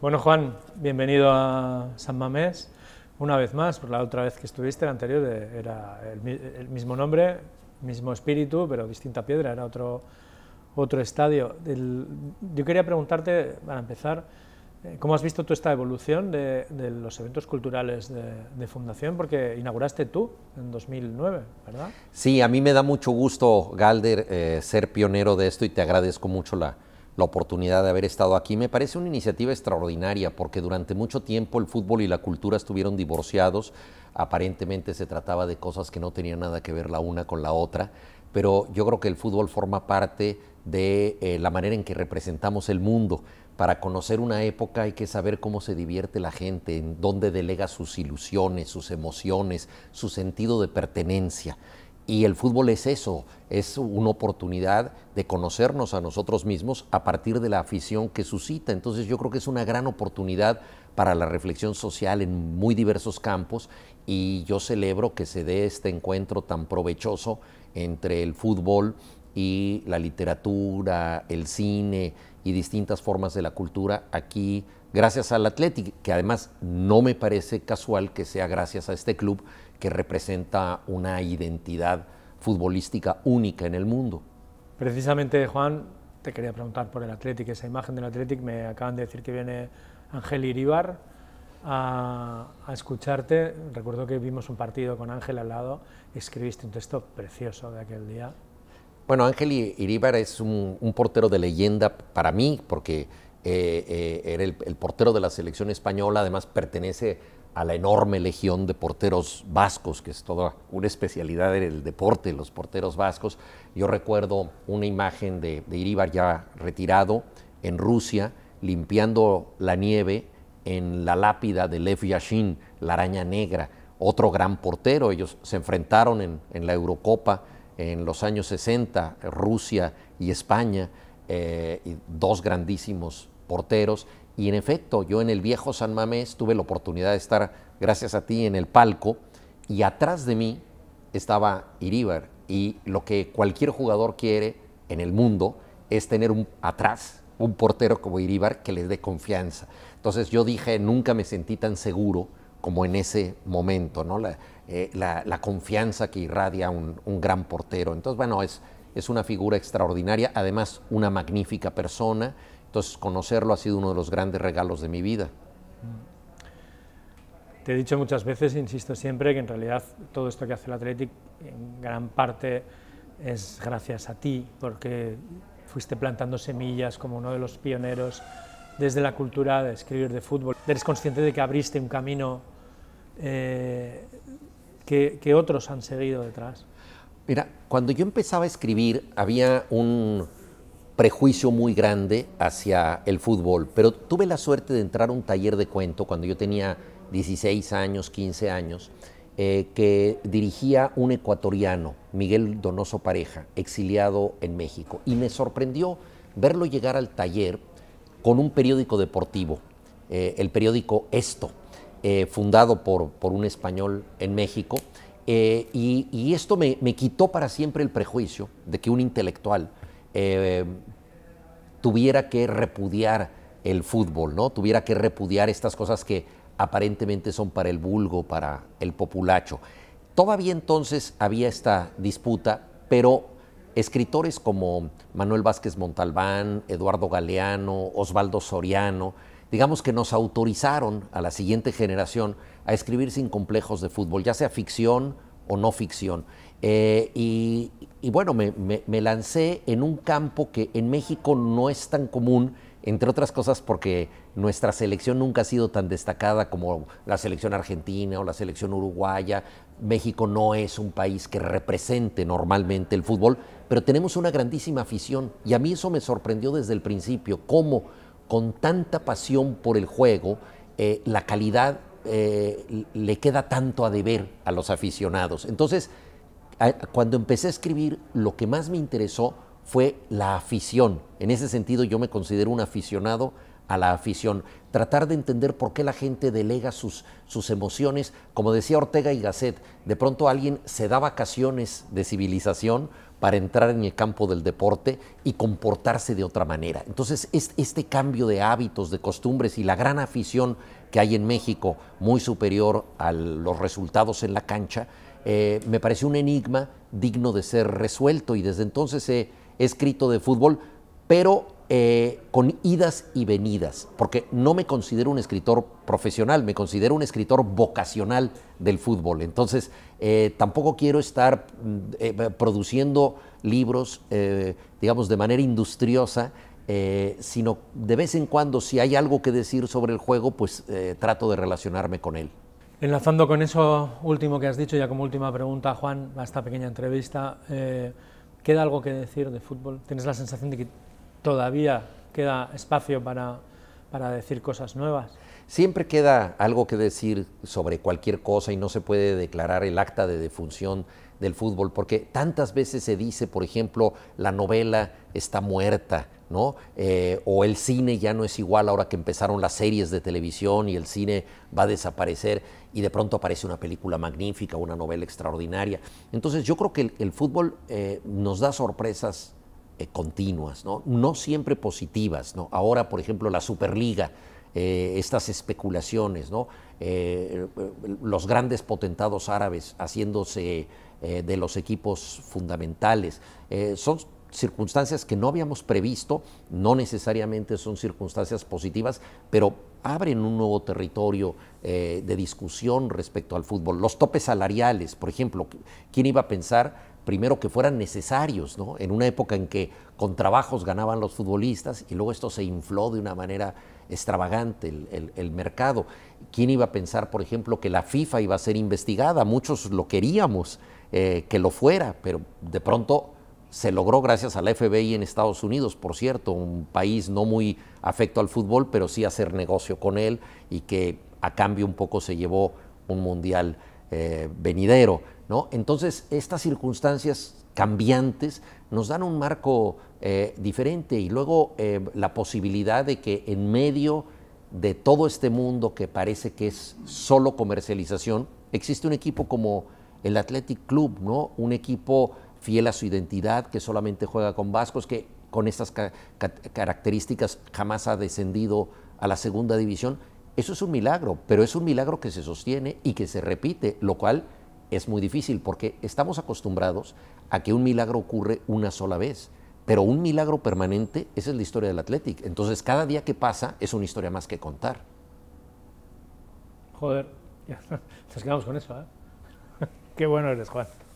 Bueno, Juan, bienvenido a San Mamés. Una vez más, por la otra vez que estuviste, el anterior era el, mismo nombre, mismo espíritu, pero distinta piedra, era otro, otro estadio. yo quería preguntarte, para empezar, eh, ¿cómo has visto tú esta evolución de, los eventos culturales de, Fundación? Porque inauguraste tú en 2009, ¿verdad? Sí, a mí me da mucho gusto, Galder, eh, ser pionero de esto y te agradezco mucho la, la oportunidad de haber estado aquí. Me parece una iniciativa extraordinaria porque durante mucho tiempo el fútbol y la cultura estuvieron divorciados. Aparentemente se trataba de cosas que no tenían nada que ver la una con la otra, pero yo creo que el fútbol forma parte de eh, la manera en que representamos el mundo. Para conocer una época hay que saber cómo se divierte la gente, en dónde delega sus ilusiones, sus emociones, su sentido de pertenencia. Y el fútbol es eso, es una oportunidad de conocernos a nosotros mismos a partir de la afición que suscita. Entonces yo creo que es una gran oportunidad para la reflexión social en muy diversos campos y yo celebro que se dé este encuentro tan provechoso entre el fútbol y la literatura, el cine, y distintas formas de la cultura aquí, gracias al Athletic, que además no me parece casual que sea gracias a este club que representa una identidad futbolística única en el mundo. Precisamente, Juan, te quería preguntar por el Athletic, esa imagen del Athletic, me acaban de decir que viene Ángel Iribar a, a escucharte. Recuerdo que vimos un partido con Ángel al lado, escribiste un texto precioso de aquel día. Bueno, Ángel Iríbar es un, portero de leyenda para mí, porque eh, eh, era el, portero de la selección española, además pertenece a la enorme legión de porteros vascos, que es toda una especialidad del deporte, los porteros vascos. Yo recuerdo una imagen de, de Iríbar ya retirado en Rusia, limpiando la nieve en la lápida de Lev Yashin, la araña negra, otro gran portero. Ellos se enfrentaron en la Eurocopa en los años 60, eh, Rusia y España, eh, y dos grandísimos porteros. Y en efecto, yo en el viejo San Mamés tuve la oportunidad de estar, gracias a ti, en el palco y atrás de mí estaba Iríbar. Y lo que cualquier jugador quiere en el mundo es tener atrás un portero como Iríbar que les dé confianza. Entonces yo dije, nunca me sentí tan seguro como en ese momento, ¿no? Eh, la, la, confianza que irradia un, un, gran portero. Entonces, bueno, es, es una figura extraordinaria, además una magnífica persona. Entonces, conocerlo ha sido uno de los grandes regalos de mi vida. Te he dicho muchas veces, insisto siempre, que en realidad todo esto que hace el Athletic en gran parte es gracias a ti, porque fuiste plantando semillas como uno de los pioneros desde la cultura de escribir de fútbol. Eres consciente de que abriste un camino eh, que, otros han seguido detrás. Mira, cuando yo empezaba a escribir había un prejuicio muy grande hacia el fútbol, pero tuve la suerte de entrar a un taller de cuento cuando yo tenía 16 años, 15 años, eh, que dirigía un ecuatoriano, Miguel Donoso Pareja, exiliado en México, y me sorprendió verlo llegar al taller con un periódico deportivo, eh, el periódico Esto, eh, fundado por, por, un español en México. Eh, y, esto me, me, quitó para siempre el prejuicio de que un intelectual tuviera que repudiar el fútbol, ¿no? Tuviera que repudiar estas cosas que aparentemente son para el vulgo, para el populacho. Todavía entonces había esta disputa, pero escritores como Manuel Vázquez Montalbán, Eduardo Galeano, Osvaldo Soriano, digamos que nos autorizaron a la siguiente generación a escribir sin complejos de fútbol, ya sea ficción o no ficción. Eh, y, y bueno, me, lancé en un campo que en México no es tan común, entre otras cosas porque nuestra selección nunca ha sido tan destacada como la selección argentina o la selección uruguaya. México no es un país que represente normalmente el fútbol, pero tenemos una grandísima afición y a mí eso me sorprendió desde el principio, cómo con tanta pasión por el juego, eh, la calidad eh, le queda tanto a deber a los aficionados. Entonces, cuando empecé a escribir, lo que más me interesó fue la afición. En ese sentido, yo me considero un aficionado a la afición, tratar de entender por qué la gente delega sus, emociones. Como decía Ortega y Gasset, de pronto alguien se da vacaciones de civilización para entrar en el campo del deporte y comportarse de otra manera. Entonces, es este cambio de hábitos, de costumbres y la gran afición que hay en México, muy superior a los resultados en la cancha, eh, me pareció un enigma digno de ser resuelto y desde entonces he, escrito de fútbol, pero eh, con idas y venidas, porque no me considero un escritor profesional, me considero un escritor vocacional del fútbol. Entonces, eh, tampoco quiero estar mm, produciendo libros, digamos, de manera industriosa, sino de vez en cuando si hay algo que decir sobre el juego, pues trato de relacionarme con él. Enlazando con eso último que has dicho, ya como última pregunta, Juan, a esta pequeña entrevista, eh, ¿queda algo que decir de fútbol? ¿Tienes la sensación de que todavía queda espacio para, para decir cosas nuevas? Siempre queda algo que decir sobre cualquier cosa y no se puede declarar el acta de defunción del fútbol, porque tantas veces se dice, por ejemplo, la novela está muerta, ¿no? Eh, o el cine ya no es igual ahora que empezaron las series de televisión y el cine va a desaparecer y de pronto aparece una película magnífica, una novela extraordinaria. Entonces yo creo que el, fútbol eh, nos da sorpresas eh, continuas, ¿no? ¿no? siempre positivas. ¿no? Ahora, por ejemplo, la Superliga, estas especulaciones, ¿no? los grandes potentados árabes haciéndose de los equipos fundamentales, son circunstancias que no habíamos previsto, no necesariamente son circunstancias positivas, pero abren un nuevo territorio eh, de discusión respecto al fútbol. Los topes salariales, por ejemplo, ¿quién iba a pensar primero que fueran necesarios, ¿no? en una época en que con trabajos ganaban los futbolistas y luego esto se infló de una manera extravagante el, mercado. ¿Quién iba a pensar, por ejemplo, que la FIFA iba a ser investigada? Muchos lo queríamos eh, que lo fuera, pero de pronto se logró gracias a la FBI en Estados Unidos, por cierto, un país no muy afecto al fútbol, pero sí hacer negocio con él y que a cambio un poco se llevó un mundial eh, venidero. ¿no? Entonces, estas circunstancias cambiantes nos dan un marco eh, diferente y luego eh, la posibilidad de que en medio de todo este mundo que parece que es solo comercialización, existe un equipo como el Athletic Club, ¿no? un equipo fiel a su identidad, que solamente juega con vascos, que con estas características jamás ha descendido a la segunda división. Eso es un milagro, pero es un milagro que se sostiene y que se repite, lo cual es muy difícil porque estamos acostumbrados a que un milagro ocurre una sola vez, pero un milagro permanente, esa es la historia del Athletic. Entonces, cada día que pasa es una historia más que contar. Joder, ya nos quedamos con eso, ¿eh? Qué bueno eres, Juan.